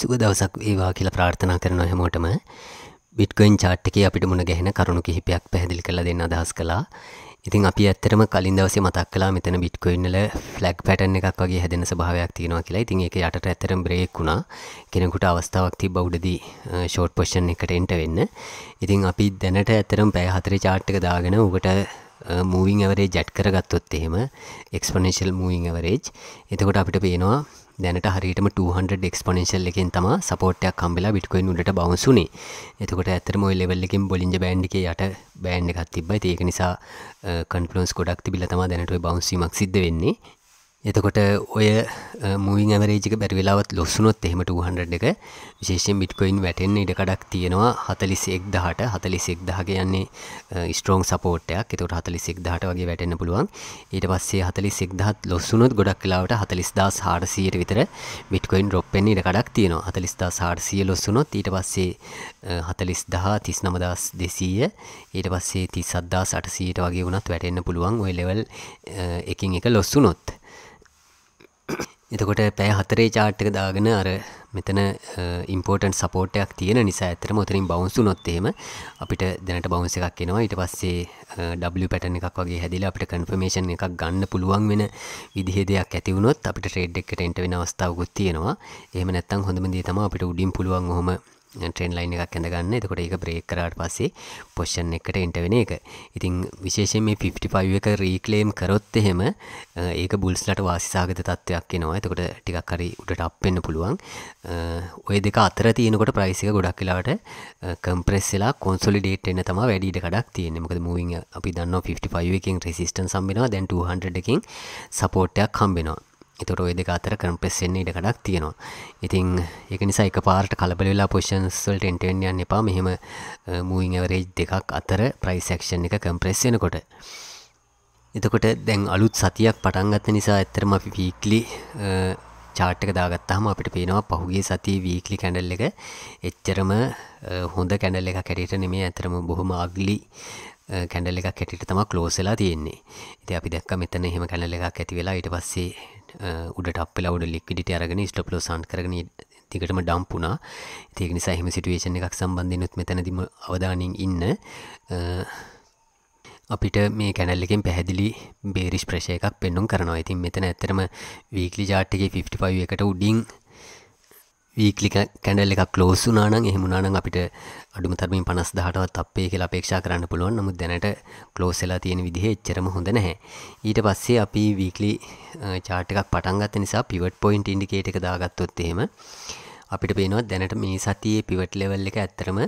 සුබ දවසක් ඒවා කියලා ප්‍රාර්ථනා කරනවා හැමෝටම බිට්කොයින් චාට් එකේ අපිට මුණ ගැහෙන කරුණු කිහිපයක් පැහැදිලි කරලා දෙන්න අදහස් කළා. ඉතින් අපි ඇත්තටම කලින් දවසේ මතක් කළා මෙතන බිට්කොයින් වල ෆ්ලැග් පැටර්න් එකක් වගේ හැදෙන ස්වභාවයක් තියෙනවා කියලා. ඉතින් ඒක යටට ඇත්තටම බ්‍රේක් වුණා. කෙනෙකුට අවස්ථාවක් තිබ්බ උඩදී ෂෝට් පොසිෂන් එකට එන්ට වෙන්න. ඉතින් අපි දැනට ඇත්තටම පැය 4 chart එක දාගෙන උකට මූවිං ඇවරේජ් ඇඩ් කරගත්තොත් එහෙම එක්ස්පොනෙන්ෂල් මූවිං ඇවරේජ් එතකොට අපිට පේනවා දැනට හරිටම 200 එක්ස්පොනේශල් එකෙන් තම සපෝට්යක් කම්බෙලා බිට්කොයින් උඩට බවන්සුනේ එතකොට ඇත්තරම ඔය ලෙවල් එකෙන් බොලින්ජ බෑන්ඩ් එකේ යට බෑන්ඩ් එකක් තිබ්බයි ඒක නිසා කන්ෆ්ලුවන්ස් ගොඩක් තිබිලා තමයි දැනට ඔය බවුන්සීමක් සිද්ධ වෙන්නේ එතකොට ඔය මුවින් ඇමරේජික බැරි වෙලාවත් ලොස්සුනොත් එහෙමට වහන්ඩ එක විශේෂෙන් බිට්කොයින් වැටෙන් ඉඩ කඩක් තියෙනවා හතලිස් එක් දහට හතලිස් එක් දහග යන්නේ ස්ටෝන් සපෝට්යක් එතකට හතලිස් එක් දහට වගේ වැටෙන්න්න පුළුවන් ඊට පස්සේ හතලිස් එක් දහත් ලොස්සුනොත් ගොඩක් කලාවට හතලිස් දස් හාරසියට විතර බිට්කොයින් රොප්පෙන් ඉඩ කඩක් තියෙනවා හතලිස් දස් හාරසිය ලොස්සුනොත් ඊට පස්සේ හතලිස් දහ තිස් නමදස් දෙසීය ඊට පස්සේ තිස් අද්දා සටසීට වගේ වුණත් වැටෙන්න්න පුළුවන් ඔය ලෙවල් එකින් එක ලොස්සුනොත් එතකොට පෑ හතරේ චාට්ක දාගෙන අර මෙතන ඉම්පෝර්ටන් සපෝටයක් තියෙන නිසා ඇතරම ඔතරින් බවන්සු නොත්තේම අපිට දැනට බවන්ස එකක් එනවා ඊට පස්සේ ඩ පැටන එකක් වගේ හැදිලා අපිට කන්ෆර්මේෂන් එකක් ගන්න පුළුවන් වෙන විදිහ දෙයක් ඇතිවුණොත් අපිට ට්‍රේඩ් එකට එන්ට වෙන අවස්ථාවකුත් තියෙනවා එහෙම නැත්තම් හොඳම දේ තම අපිට උඩින් පුළුවන් හොම ට්‍රෙන් ලයින් එකක් ඇඳගන්න එතකොට ඒක බ්‍රේක් කරාට පස්සේ පොෂන් එකට එන්ට වෙන එක ඉතින් විශේෂයෙන් මේ 55 එක රීක්ලේම් කරොත් එහෙම ඒක බුල්ස්ලට වාසිසාගත තත්ත්වයක් එනවා එතකොට ටිකක් හරි උඩට අප් වෙන්න පුළුවන් ওই දෙක අතර තියෙනකොට ප්‍රයිස් එක ගොඩක් වෙලාවට කම්ප්‍රෙස් වෙලා කොන්සොලිඩේට් වෙන්න තමයි වැඩි ඉඩ කඩක් තියෙන්නේ මොකද මූවින් අපි දන්නවා 55 එකෙන් රෙසිස්ටන්ස් හම්බ වෙනවා දැන් 200 එකෙන් සපෝට් එකක් හම්බ වෙනවා එතොට ඔය දෙක අතර කරම් පෙස්සෙන්නේ ඉඩකඩක් තියෙනවා ඉතින් එක නිසා එක පාට කලබල වෙලා පොෂන්ස්වල්ට එන්ටෙන් යන්න එපා මෙහෙම මූයින් ඇවරේජ් දෙකක් අතර ප්‍රයිසක්ෂන් එක කම්ප්‍රෙස්සෙනකොට එතකොට දැන් අලුත් සතියක් පටන්ගත්ත නිසා ඇත්තරම අපි වීක්ලි චාට්ක දාගත්තාම අපිට පේනවා පහුගේ සති වීක්ලි කැඩල් එක එච්චරම හොඳ කැඩල් එක කැඩට නෙමේ ඇතරම බොහොම අගලි කැඩල් එක කැටිට තම කලෝසලා තියෙන්නේ ඉති අපි දැක්ක මෙතන එහෙම කැනල එකක් ඇති වෙලා ඉට පස්සේ උඩට අප ලවඩ ලික්විඩිට අරගෙන ස්ටප්ලෝ සන් කරන තිකටම ඩම්පුනා ඒක නිසා එහෙම සිටුවේෂන් එකක් සම්බන්ධයනුත් මෙතැනදිම අවධානින් ඉන්න අපිට මේ කැනල්ලකින් පැහැදිලි බේරිස් ප්‍රශය එකක් පෙන්නුම් කරනවා ඉතින් මෙතන ඇතරම වීකලි ජාට්ටගේ 55 එකට උඩින් වීකලි කැඩල් එක ලෝසුනානං එහෙමුණනං අපිට අඩුම තරමින් පනස් දහටවත් අපේ කියලා අපේක්ෂා කරන්න පුළුවන් නමුත් දැනට කලෝසෙලා තියෙන විදිහ එච්චරම හොඳ නැහැ ඊට පස්සේ අපි වීකලි චාට් එකක් පටන්ගත්ත නිසා පිවට පොයින්ට ඉන්ඩිකේට එක දාගත්තොත් එහෙම අපිට පේනවා දැනට මේ සතියේ පිවට් ලෙවල් එක ඇත්තරම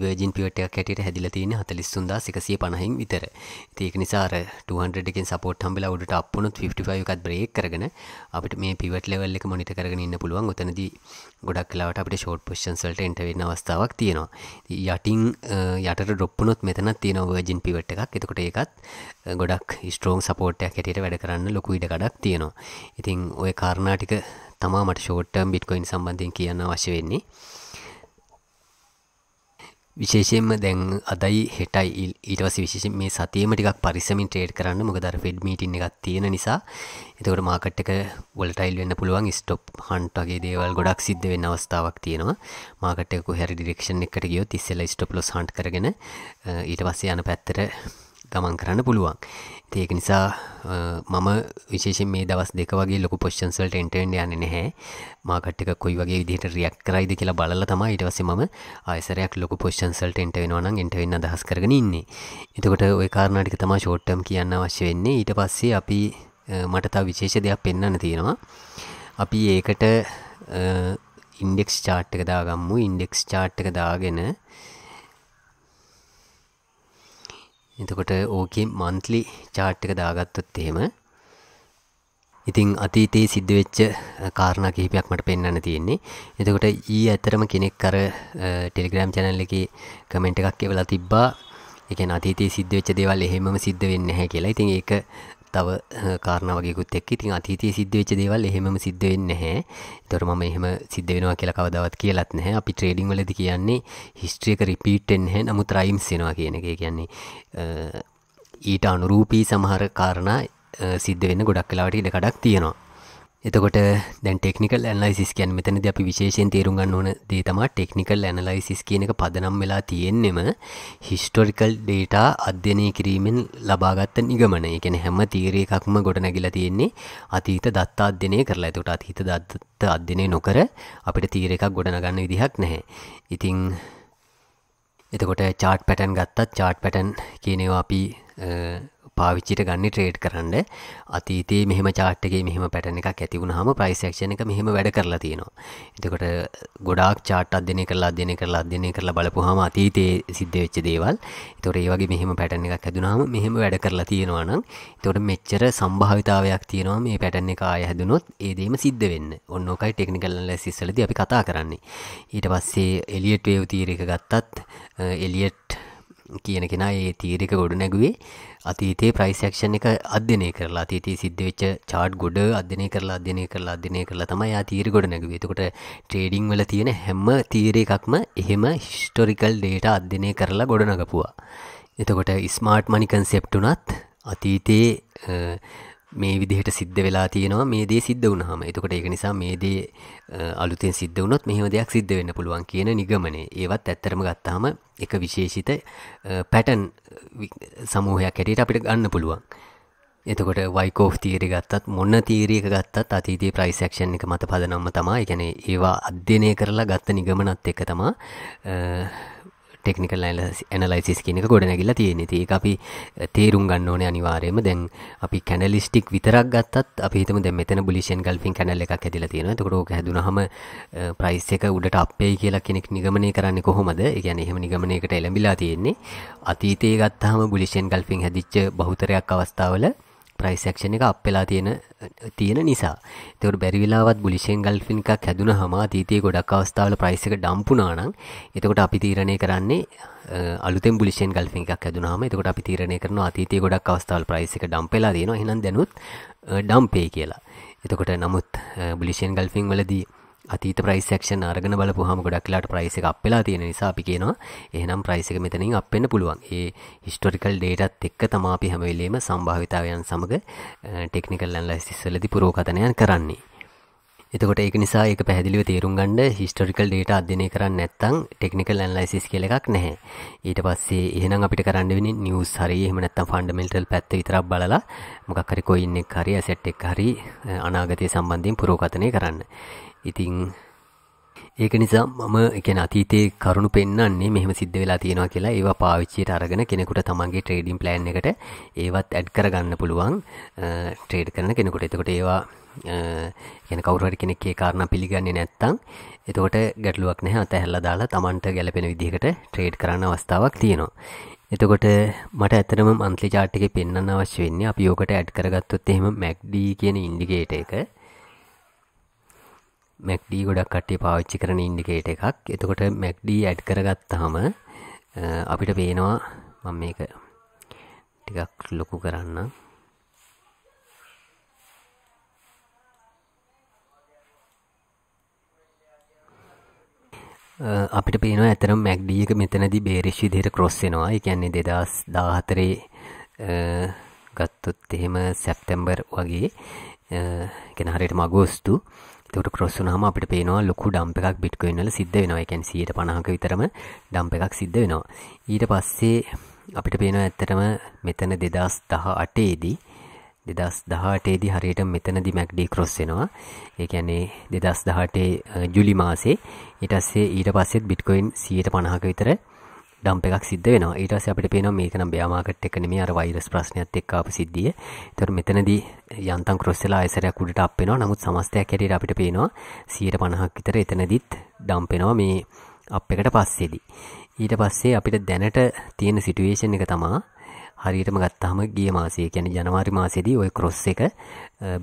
වර්ජින් පිවට් එකක් හැටියට හැදිලා තියෙන්නේ 45150න් විතර. ඉතින් ඒක නිසා අර 200 එකෙන් සපෝට් හම්බෙලා උඩට අප් වුණොත් 55 එකත් බ්‍රේක් කරගෙන අපිට මේ පිවට් ලෙවල් එක මොනිටර් කරගෙන ඉන්න පුළුවන්. උතනදී ගොඩක් වෙලාවට අපිට ෂෝට් පොසිෂන්ස් වලට එන්ටර් වෙන්න අවස්ථාවක් තියෙනවා. යටින් යටට ඩ්‍රොප් වුණොත් මෙතනත් තියෙනවා වර්ජින් පිවට් එකක්. එතකොට ඒකත් ගොඩක් ස්ට්‍රෝං සපෝට් එකක් හැටියට වැඩ කරන්න ලොකු ඉඩ කඩක් තියෙනවා. ඉතින් ওই කාරණා ටික තමා මට ෂෝට්ටම් බිට්කොයින් සම්බන්ධයෙන් කියන්න වශ වෙන්නේ විශේෂයෙන්ම දැන් අදයි හෙටයි ඊටවස විශේෂ මේ සතියම ටිකක් පරිසමින් ට්‍රේඩ් කරන්න මොක දර ෆෙඩ් මීටින් එකක් තියෙන නිසා එතකොට මාකට් එක වොලටයිල් වෙන්න පුළුවන් ස්ටොප් හන්ට් වගේ දේවල් ගොඩක් සිද්ධ වෙන්න අවස්ථාවක් තියෙනවා මාකට් එක කොහරි ඩිරෙක්ෂන් එකට ගියොත් ඉස්සෙල්ලා ස්ටොප් ලොස් හන්ට් කරගෙන ඊට පස්සේ යන පැත්තට ගමන් කරන්න පුළුවන් ඒක නිසා මම විශේෂෙන් මේ දවස් දෙක වගේ ලොකු පොස්්චන්සල්ට එන්ටෙන්ඩ යන නැහැ මාකට්ටික කොයි වගේ විදිහට රියක් කරයිද කියලා බලල තම ඉටවස ම අයිසරයක් ලොක පොස්්චන්සල්ට එන්ට වෙනවාන එට වෙන්න දහස් කරගෙන ඉන්නේ එතකොට ඔය කාරණටික තම ෂෝට්ටම් කියන්න අවශ්‍ය වෙන්නේ ඊට පස්සේ අපි මටතා විශේෂ දෙයක් පෙන්න්න තියෙනවා අපි ඒකට ඉන්ඩෙක්ස් චාට්ක දාගම්මු ඉන්ඩෙක්ස් චාට්ක දාගෙන එතකොට ඕකෙන් මන්ත්ලි චාට් එක දාගත්තොත් එහෙම ඉතින් අතීතයේ සිද්ධ වෙච්ච කාරණා කිහිපයක් මට පෙන්වන්න තියෙන්නේ. එතකොට ඊ ඇතරම කෙනෙක් අර ටෙලිග්‍රෑම් channel එකේ comment එකක් කියවලා තිබ්බා. ඒ කියන්නේ අතීතයේ සිද්ධ වෙච්ච දේවල් එහෙමම සිද්ධ වෙන්නේ නැහැ කියලා. ඉතින් ඒක තව කාරණාවගේකුත් එක් ඉතින් අතීතයේ සිද්ධ වෙච්ච දේවල් එහෙමම සිද්ධ වෙන්නේ නැහැ. ඒතර මම එහෙම සිද්ධ වෙනවා කියලා කවදාවත් කියලාත් නැහැ. අපි ට්‍රේඩින් වලදී කියන්නේ හිස්ටරි එක රිපීට් වෙන්නේ නැහැ. නමුත් රයිම්ස් වෙනවා කියන එක. ඒ කියන්නේ ඊට අනුරූපී සමහර කාරණා සිද්ධ වෙන්න ගොඩක් වෙලාවට ඉඩ කඩක් තියෙනවා. එතකොට දැන් ටෙක්නිකල් ඇනලයිසිස් කියන් මෙතනද අපි විශේෂයෙන් තේරුම් ගන්න ඕන දේ තමා ටෙක්නිකල් ඇනලයිසිස් කියන එක පදනම් වෙලා තියෙන්නෙම හිස්ටොරිකල් ඩේටා අධ්‍යයනය කිරීමෙන් ලබාගත්ත නිගමන එකන හැම තීරය එකක්ම ගොඩ නැගිලා තියෙන්නේ අතීත දත්තා අධ්‍යනය කරලා එතකොට අතීත දත්ත අධ්‍යනය නොකර අපිට තීර එකක් ගොඩනගන්න විදිහක් නැහැ ඉතිං එතකොට චාට් පැටන් ගත්තත් චාට් පැටන් කියනවා අපි පාවිච්චිට ගන්න ට්‍රේඩ් කරන්න අතීතයේ මෙහම චාට්ගේ මෙහම පැටන එකක් ඇතිවුණ හම ප්‍රයිසක්ෂණ එක මෙහම වැඩ කරලා තියෙනවා එතකොට ගොඩක් චාට් අධ්‍යනය කරලා අධ්‍යනය කරලා අධ්‍යනය කරලා බලපුහම අතීතයේ සිද්ධවෙච්ච දේවල් තොර ඒ වගේ මෙහම පැටන එකක් ඇදුනාම මෙහෙම වැඩ කරලා තියෙනවා නම් තොට මෙච්චර සම්භාවිතාවයක් තියෙනවා මේ පැටන එක ආය හැදුනොත් ඒදේම සිද්ධ වෙන්න ඔන්නෝකයි ටෙක්නිකල් ලැසිස්සලද අපි කතා කරන්නේ ඊට පස්සේ එලියට් වේව තීරක ගත්තත් එලියට් කියන කෙනා ඒ තීරක ගොඩ නැගුවේ අතීතයේ ප්‍රයිස් ඇක්ෂන් එක අධ්‍යනය කරලා අතීතයේ සිද්ධ වෙච්ච chart ගොඩ අධ්‍යනය කරලා අධ්‍යනය කරලා අධ්‍යනය කරලා තමයි ආ තීරය ගොඩනැගුවේ. එතකොට ට්‍රේඩින් වල තියෙන හැම තීරය එකක්ම එහෙම හිස්ටොරිකල් data අධ්‍යනය කරලා ගොඩනගපුවා. එතකොට ස්මාර්ට් මනි කන්සෙප්ට් උනත් අතීතයේ මේ විදිහට සිද්ධ වෙලා තියෙනවා මේ දේ සිද්ධ වුණාම. එතකොට ඒක නිසා මේ දේ අලුතෙන් සිද්ධ වුණොත් මෙහෙම දෙයක් සිද්ධ වෙන්න පුළුවන් කියන නිගමනය. ඒවත් ඇත්තරම ගත්තාම එක විශේෂිත පැටර්න් සමූහයක් හැටියට අපිට ගන්න පුළුවන්. එතකොට වයිකෝෆ් තීරි ගත්තත් මොන්න තීරයක ගත්තත් අතීතයේ ප්‍රයිසක්ෂන් එක මත පදනම්ම තමා එකැන ඒවා අධ්‍යනය කරලා ගත්ත නිගමනත් එක තමා ටෙක්නිකල් ඇනලයිසිස් කෙනෙක ගොඩනැගිලා තියෙන තිය අපි eh, තේරුම් ගන්න ඕනේ අනිවාරයම දැන් අපි කැනලිස්ටික් විතරක් ගත්තත් අපිතම දැ මෙතන බුලිෂන් ගල්පින් කැනල්ල එකක් ඇතිල තියෙන තකොට හැදුනහම ප්‍රයිස් eh, එක උඩට අපේ කියලා කෙනෙක් නිගමනය කරන්න කොහොමද ගැන එහෙම නිගමනයකට එළඹිලා තියෙන්නේ අතීතයේ ගත්තාම බුලිෂන් ගල්පින් හැදිච්ච බහතරයක් අවස්ථාවල ප්‍රයිස් ඇක්ෂන් එක අප් වෙලා තියෙන තියෙන නිසා. ඒතකොට බැරි වෙලාවත් බුලිෂ් එන්ගල්ෆින් එකක් හැදුනහම අතීතයේ ගොඩක් අවස්ථාවල ප්‍රයිස් එක ඩම්ප් වුණා නම් එතකොට අපි තීරණය කරන්නේ අලුතෙන් බුලිෂ් එන්ගල්ෆින් එකක් හැදුනහම එතකොට අපි තීරණය කරනවා අතීතයේ ගොඩක් අවස්ථාවල ප්‍රයිස් එක ඩම්ප් වෙලා තියෙනවා. එහෙනම් දැනුත් ඩම්ප් කියලා. එතකොට නමුත් බුලිෂ් එන්ගල්ෆින් වලදී අතීත ප්‍රයිසක්ෂන් අරගෙන බලපුහම ගොඩක්ලාට ප්‍රයිස එක අප්පෙලා තියෙන නිසා අපි කියනවා එහනම් ප්‍රයිස එක මෙතනින් අපෙන්න්න පුළුවන් ඒ හිස්ටොරිකල් ඩේටත් එක්ක තමා අපි හැමවෙලේම සම්භාවිතාවයන් සමඟ ටෙක්නිකල් ඇන්ලයිසිස්සලති පුරෝකතනයන් කරන්නේ එතකොට ඒක නිසා ඒක පැහැදිලිව තේරුම් ගන්න හිස්ටොරිකල් ඩේටා අධ්‍යයනය කරන්නේ නැත්නම් ටෙක්නිකල් ඇනලයිසිස් කියලා එකක් නැහැ. ඊට පස්සේ එහෙනම් අපිට කරන්න වෙන්නේ නිවුස් හරි එහෙම නැත්නම් ෆන්ඩමෙන්ටල් පැත්ත විතරක් බලලා මොකක් හරි කොයින් එක හරි ඇසෙට් එක හරි අනාගතය සම්බන්ධයෙන් පුරෝගතනය කරන්න. ඉතිං ඒක නිසා මම එකන අතීතේ කරුණු පෙන්න්නේ මෙහම සිද්ධ වෙලා තියෙනවා කියලා ඒවා පාවිච්චියට අරගෙන කෙනෙකුට තමන්ගේ ට්‍රේඩිම් ප්ලෑන් එකට ඒවත් ඇඩ් කරගන්න පුළුවන් ට්‍රේඩ් කරන කෙනෙකුට එතකොට ඒවා එන කවුරට කෙනෙක්ේ කාරණ පිළිගන්නේ නැත්තං එතකොට ගැටලුවක් නැහැ අතහැල්ල දාලා තමන්ට ගැලපෙන විදිහකට ට්‍රේඩ් කරන්න අවස්ථාවක් තියෙනවා එතකොට මට ඇතනම අන්ත්‍රි චාට්ටික පෙන්න්න අවශ්‍ය වෙන්නේ අපි යෝකට ඇඩ් කරගත්තොත් එහෙම මැක්්ඩී කියන ඉන්ඩිගේට එක මැක්ඩ ගොඩක් කට්ටේ පාවිච්චි කරන ඉන්ඩිකේට එකක් එතකොට මැක්ඩ ඇඩ් කරගත්තාම අපිට පේනවා මම මේක ටිකක් ලොකු කරන්න අපිට පේනවා ඇතරම් මැක්ඩ එක මෙතනදි බේරිශ් විදිහට ක්‍රොස් වෙනවා. ඒ කියන්නේ 2014 ගත්තොත් එහෙම සැප්තැම්බර් වගේ. ඒ කියන්නේ හරියටම අගෝස්තු තොට කොස්සුනහම අපට පේනවා ලොකු ඩම්ප එකක් බිට්කොයින්නල සිද්ධ වෙනවා එකැන් සියට පණහක විතරම ඩම්ප එකක් සිද්ධ වෙනවා ඊට පස්සේ අපිට පේනවා ඇත්තටම මෙතන දෙදස් දහ අටේදී දෙදස් දහටේදි හරියට මෙතනදි මැක්ඩී කොස් වෙනවා ඒකැන්නේ දෙදස් දහටේ ජුලි මාසේ ඉටස්සේ ඊට පස්සෙත් බිට්කොයින් සියයට පණහක විතර ඩම්ප එකක් සිද්ධ වෙනවා ඊට පස්සේ අපිට පේනවා මේක නම් බෙයා මාකට් එක නෙමෙයි අර වෛරස් ප්‍රශ්නයත් එක්ක ආපු සිද්ධිය. ඒතර මෙතනදී යන්තම් ක්‍රොස් වෙලා ආයසරයක් උඩට අප් වෙනවා. නමුත් සමස්තයක් හැටියට අපිට පේනවා 150ක් විතර එතනදිත් ඩම්ප් වෙනවා මේ අප් එකට පස්සේදී. ඊට පස්සේ අපිට දැනට තියෙන සිටුවේෂන් එක තමා හරියටම ගත්තාම ගිය මාසේ කියන්නේ ජනවාරි මාසේදී ওই ක්‍රොස් එක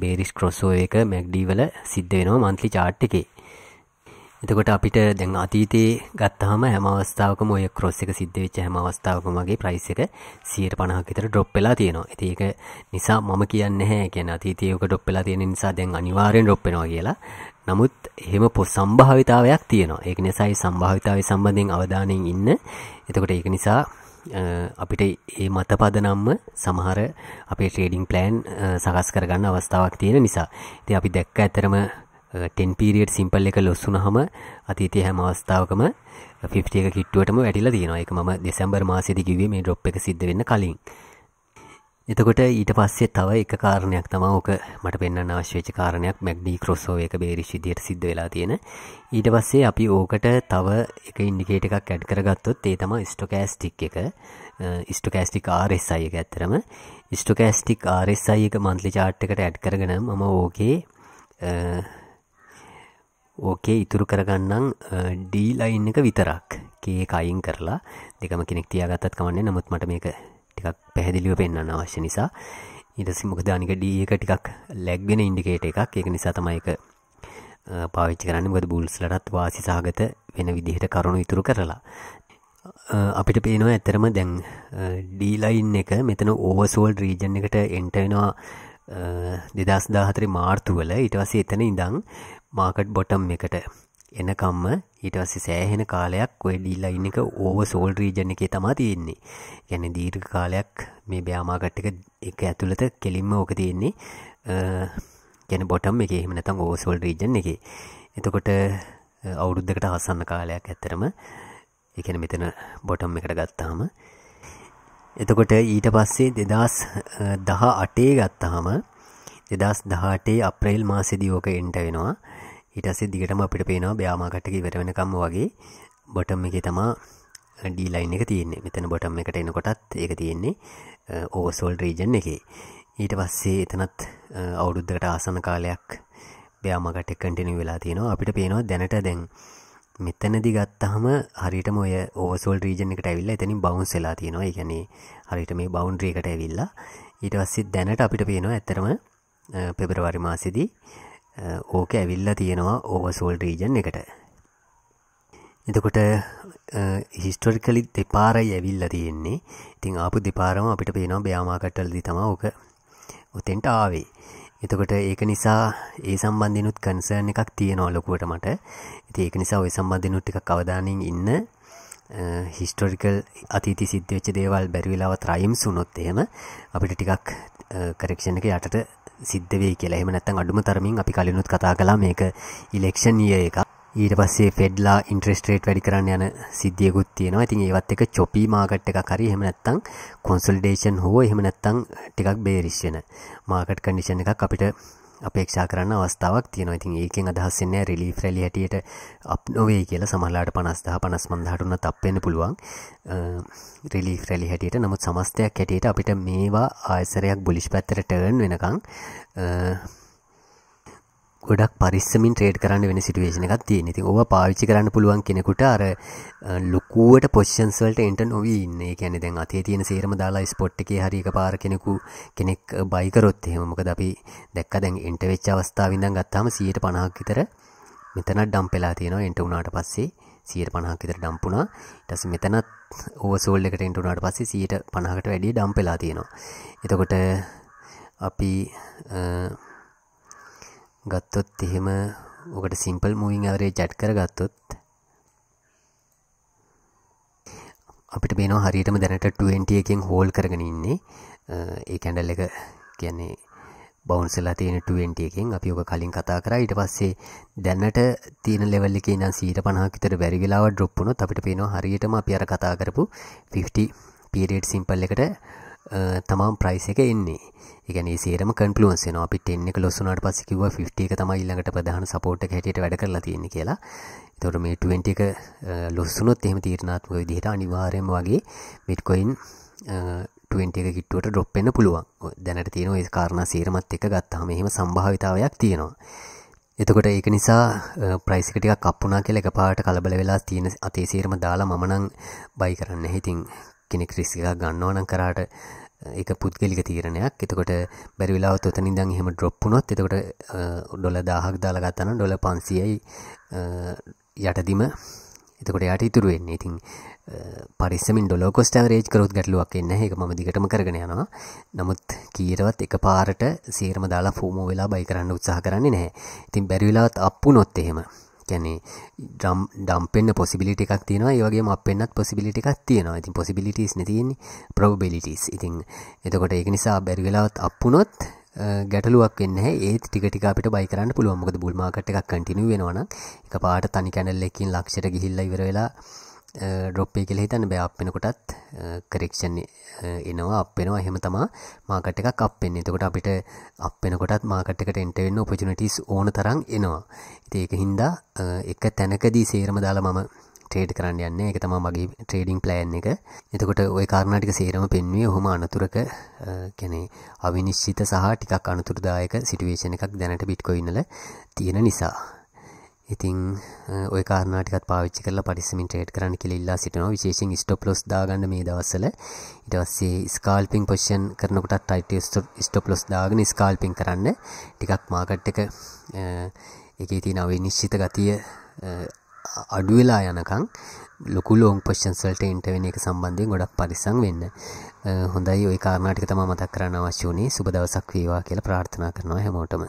බේරිස් ක්‍රොස් එක මැග්ඩී වල සිද්ධ වෙනවා මන්ත්ලි chart එකේ. එතකොට අපිට දැන් අතීතයේ ගත්තාම හැම අවස්ථාවකම ඔය ක්‍රොස් එක සිද්ධ වෙච්ච හැම අවස්ථාවකම වගේ ප්‍රයිස් එක 150ක් විතර ඩ්‍රොප් වෙලා තියෙනවා. ඉතින් ඒක නිසා මම කියන්නේ නැහැ. කියන්නේ අතීතයේ ඔක ඩ්‍රොප් වෙලා තියෙන නිසා දැන් අනිවාර්යෙන් ඩ්‍රොප් වෙනවා කියලා. නමුත් එහෙම සම්භාවිතාවයක් තියෙනවා. ඒක නිසායි සම්භාවිතාවය සම්බන්ධයෙන් අවධානයෙන් ඉන්න. එතකොට ඒක නිසා අපිට මේ මතපදනම්ම සමහර අපේ ට්‍රේඩින් ප්ලෑන් සකස් කරගන්න අවස්ථාවක් තියෙන නිසා. ඉතින් අපි දැක්ක ඇතරම 10 පීරියඩ් සිම්පල් එක ලොස් වුනහම අතීතයේ හැම අවස්ථාවකම 50 එක කිට්ටුවටම වැටිලා තියෙනවා. ඒක මම දෙසැම්බර් මාසෙදි කිව්වේ මේ ඩ්‍රොප් එක සිද්ධ වෙන්න කලින්. එතකොට ඊට පස්සේ තව එක කාරණයක් තමයි ඕක මට පෙන්වන්න අවශ්‍ය වෙච්ච කාරණයක් MACD crossover එක බේරිෂ් විදියට සිද්ධ වෙලා තියෙන. ඊට පස්සේ අපි ඕකට තව එක ඉන්ඩිකේටර් එකක් ඇඩ් කරගත්තොත් ඒ තමයි stochastic එක. ස්ටොකෑස්ටික් RSI එක ඇත්තරම ස්ටොකෑස්ටික් RSI එක මන්ත්ලි චාට් එකට ඇඩ් කරගෙන මම ඕකේ ඕකේ ඉතුරු කරගන්නම් ඩීලයින් එක විතරක් කේ කයින් කරලා දෙකම කෙනෙක් තියාගත්තත් කමන්නේ නමුත් මට මේක ටිකක් පැහැදිලිව පෙන්න්න අවශ්‍ය නිසා ඉටසි මොකදානික ඩ එක ටිකක් ලැක්ගෙන ඉන්ඩිකේට එකක් ඒක නිසා තමයික පාවිච්චි කරන්න ගොද බුල්ස්ලටත් වාසි සාගත වෙන විදිහට කරුණු ඉතුරු කරලා අපිට පේනවා ඇතරම දැන් ඩීලයින් එක මෙතන ඕවසෝල් රීජන් එකට එන්ටවෙනවා දෙදස් දාහතර මාර්තුවල ඉටවස එතන ඉඳං මාකට් බොටම් එකට එනකම්ම ඊට පස්සේ සෑහෙන කාලයක් ඔය ඩීල් ලයින් එක ඕව සෝල් රීජන් එකේ තමයි තියෙන්නේ. يعني දීර්ඝ කාලයක් මේ බෙයා මාකට් එක එක ඇතුළත කෙලින්ම ඕක තියෙන්නේ. يعني බොටම් එකේ එහෙම නැත්නම් ඕව සෝල් රීජන් එකේ. එතකොට අවුරුද්දකට ආසන්න කාලයක් ඇත්තරම ඒ කියන්නේ මෙතන බොටම් එකට ගත්තාම එතකොට ඊට පස්සේ 2018 ගත්තාම 2018 අප්‍රේල් මාසෙදී ඕක එන්ට වෙනවා. හිටස්සේ දිගටම අපිට පේනවා බ්‍යාමාකට්ටක ඉවර වෙනකම් වගේ බොටම් එකේ තමා ඩීලයින් එක තියෙන්නේ මෙතන බොටම් එකට එනකොටත් ඒක තියෙන්නේ ඕවසෝල් රීජන් එකේ ඊට පස්සේ එතනත් අවුරුද්ධකට ආසන කාලයක් බ්‍යාමකට කටිනි වෙලා තියෙනවා අපිට පේනවා දැනට දැන් මෙතනදි ගත්තහම හරිටම ඔය ඕසෝල් රීජන එකට ඇවිල්ලා එතනින් බවුන්ස් වෙලා තියෙනවා ඒකනේ හරිට මේ බවුන්ඩ්‍රියකට ඇවිල්ලා ඊට පස්සේ දැනට අපිට පේනවා ඇත්තරම පෙබරවාරි මාසෙදී ඕක ඇවිල්ලා තියෙනවා ඕවසෝල් රීජන් එකට එතකොට හිස්ටොරිකලි දෙපාරයි ඇවිල්ලා තියෙන්නේ ඉතින් ආපු දෙපාරම අපිට පේනවා බ්‍යාමාකට්ටලදී තමා ඕක උතෙන්ට ආවේ එතකොට ඒක නිසා ඒ සම්බන්ධිනුත් කන්සර්න් එකක් තියෙනවා ලොකුවට මට ඉතින් ඒක නිසා ওই සම්බන්ධිනුත් ටිකක් අවධානයෙන් ඉන්න හිස්ටෝරිකල් අතීති සිද්ධවෙච්ච දේවල් බැරිවෙලාව ත්‍රයිම් සුනොත් එහෙම අපිට ටිකක් කරක්ෂණ එක යටට සිද්ධවේ කියලා එහෙම නැත්තන් අඩුම තරමින් අපි කලිනුත් කතා කලා මේක ඉලෙක්ෂන් ිය එක ඊට පස්සේ ෆෙඩ්ලා ඉන්ට්‍රස්ට්‍රේට් වැඩි කරන්න යන සිද්ධියකුත් තියෙනවා ඉතින් ඒවත් එක චොපි මාකට් එක කරි එහෙම නැත්තං කොන්සල්ඩේෂන් හෝ එහෙම නැත්තං ටිකක් බේරිස් වෙන මාකට් කඩිෂන් එකක් අපිට අපේක්ෂා කරන්න අවස්ථාවක් තියෙනවා ඉතින් ඒකෙන් අදහස්සන්නේ රිලී ්‍රැලි හැටියට අප නොවේ කියලා සමල්ලාට පනස්දා පනස් මන්දහටුන්න තප්පෙන පුළුවන් රිලී ්‍රැලි හැටියට නමුත් සමස්තයක් හැටියට අපිට මේවා ආයසරයක් බුලිෂ් පැත්තර ටර්න් වෙනකං ගොඩක් පරිස්සමින් ට්‍රේඩ් කරන්න වෙන සිටුවේෂන එකක් තියෙන ඉතින් ඕවා පාවිච්චි කරන්න පුළුවන් කෙනෙකුට අර ලොකුවට පොසිෂන්ස් වලට එන්ට නොවී ඉන්න. ඒ කියන්නේ දැන් අතේ තියෙන සේරම දාලා ස්පොට් එකේ හරි එකපාර කෙනෙකු කෙනෙක් බයි කරොත් එහෙම මොකද අපි දැක්ක දැන් එන්ට වෙච්ච අවස්ථාවෙ ඉඳන් ගත්තාම 150ක් විතර මෙතන ඩම්ප් වෙලා තියෙනවා එන්ට වුණාට පස්සේ 150ක් විතර ඩම්ප් වුණා. ඊට පස්සේ මෙතනත් ඕවර්සෝල්ඩ් එකට එන්ට වුණාට පස්සේ 150කට වැඩිය ඩම්ප් වෙලා තියෙනවා. එතකොට අපි ගත්තොත් එහෙම ඔකට සිම්පල් මූවිං අවරේ ජට් කර ගත්තොත් අපිට පේනවා හරියටම දැනට 20 එකෙන් හෝල් කරගෙන ඉන්නේ ඒ කැන්ඩල් එක කියන්නේ බවන්සලා තියෙන 20 එකෙන් අපි ඔක කලින් කතා කරා ඊට පස්සේ දැන්නට තියෙන ලෙවල් එකේ ඉඳන් 150ක් විතර බැරි වෙලාව ඩ්‍රොප් වුණොත් අපිට පේනවා හරියටම අපි අර කතා කරපු 50 පීරියඩ් සිම්පල් එකට තමම් ප්‍රයිස් එක එන්නේ. ඉගැන සේරම කන්ලුවන්ස න අපි ටෙන්ෙ ලොස්සුනට පස කිව ික තම ඉල්ලඟට ප්‍රධාන සපෝට් හැට වැඩ කරලා තියෙන කියලා තොර මේ 20 එක ලොස්සුනොත් එහෙම තීරණාත්මක විදිහට අනිවාරයම වගේ මිට්කොයින් 20 එක කිට්ටුවට ඩොප් වෙන්න පුළුවන් දැනට තියෙන ඒ කාරණා සේරමත් එක ගත්තාම එහෙම සම්භාවිතාවයක් තියෙනවා එතකොට ඒක නිසා ප්‍රයිසික ටිකක් අප්පුනා කියලා එකපාරට කලබල වෙලා තියෙන අතේ සීරම දාලා මම නම් බයි කරන්න හිතින් කෙනෙක් රිස්ක එකක් ගන්නවා නම් කරාට ඒක පුද්ගලික තීරණයක්. එතකොට බැරි වෙලාවත් ඔතන ඉඳන් එහෙම ඩ්‍රොප් වුණොත් එතකොට ඩොලර් 1000ක් දාලා ගත්තා නම් ඩොලර් 500යි යටදිම එතකොට යාට ඉතුරු වෙන්නේ. ඉතින් පරිස්සමින් ඩොලර් කොස්ට් ඇවරේජ් කරොත් ගැටලුවක් එන්නේ නැහැ. ඒක මම දිගටම කරගෙන යනවා. නමුත් කීයටවත් එකපාරට සීරම දාලා ෆෝමෝ වෙලා බයි කරන්න උත්සාහ කරන්නේ නැහැ. ඉතින් බැරි වෙලාවත් අප් වුණොත් එහෙම කැනේ ඩම් ඩම්පෙන්න්න පොසිබිලිට එකක් තියෙනවා ඒවගේ අප පෙන්න්නත් පොසිබිලිට එකක් තියෙනවා ඉතින් පොසිබිලිටස් නතින් ප්‍රවබිලිටස් ඉතින් එතකොට ඒක නිසා බැරිවෙලාවත් අපපුනොත් ගැටලුවක් වෙන්න ඒ ටිකට අපිට බයිකරන්න පුළුවන්මකද බුල්මාකට එකක් කටිනුව වෙනවන එක පාට තනි කැනල්ලෙකින් ලක්ෂට ගිහිල්ල ඉවරවෙලා ඩොප්පේ කියල හිතන්න බෑ අපෙනකොටත් කරෙක්ෂන් එනවා අපෙනවා එහෙම තමා මාකට් එකක් අපෙන් එතකොට අපිට අපෙනකොටත් මාකට් එකට එන්ටවෙන්න උපජනටස් ඕන තරන් එනවා ඒක හින්දා එක තැනකදී සේරම දාලා මම ට්‍රේඩ් කරන්න යන්න එක තම මගේ ට්‍රේඩිං ප්ලෑන් එක එතකොට ඔය කාරණටික සේරම පෙන්වේ හොම අනතුරක කැනේ අවිනිශ්චිත සහ ටිකක් අනතුරදායක සිටුවේෂණ එකක් දැනට බිට්කොයින්නල තියෙන නිසා ඉතින් ඔය කාරණා ටිකත් පාවිච්චි කරලා පරිස්සමින් ට්‍රේඩ් කරන්න කියලා ඉල්ලා සිටිනවා විශේෂයෙන් ස්ටොප් ලොස් දාගන්න මේ දවස්වල ඊට පස්සේ ස්කාල්පින් පොසිෂන් කරනකොටත් ටයිට් ස්ටොප් ලොස් දාගෙන ස්කාල්පින් කරන්න ටිකක් මාකට් එක ඒකේ තියෙන අවිනිශ්චිත ගතිය අඩු වෙලා යනකම් ලොකු ලෝන් පොෂන්ස් වලට එන්ටර් වෙන එක සම්බන්ධයෙන් ගොඩක් පරිස්සම් වෙන්න. හොඳයි ওই කාරණා ටික තමයි මතක් කරන්න අවශ්‍ය වුණේ. සුබ දවසක් වේවා කියලා ප්‍රාර්ථනා කරනවා හැමෝටම.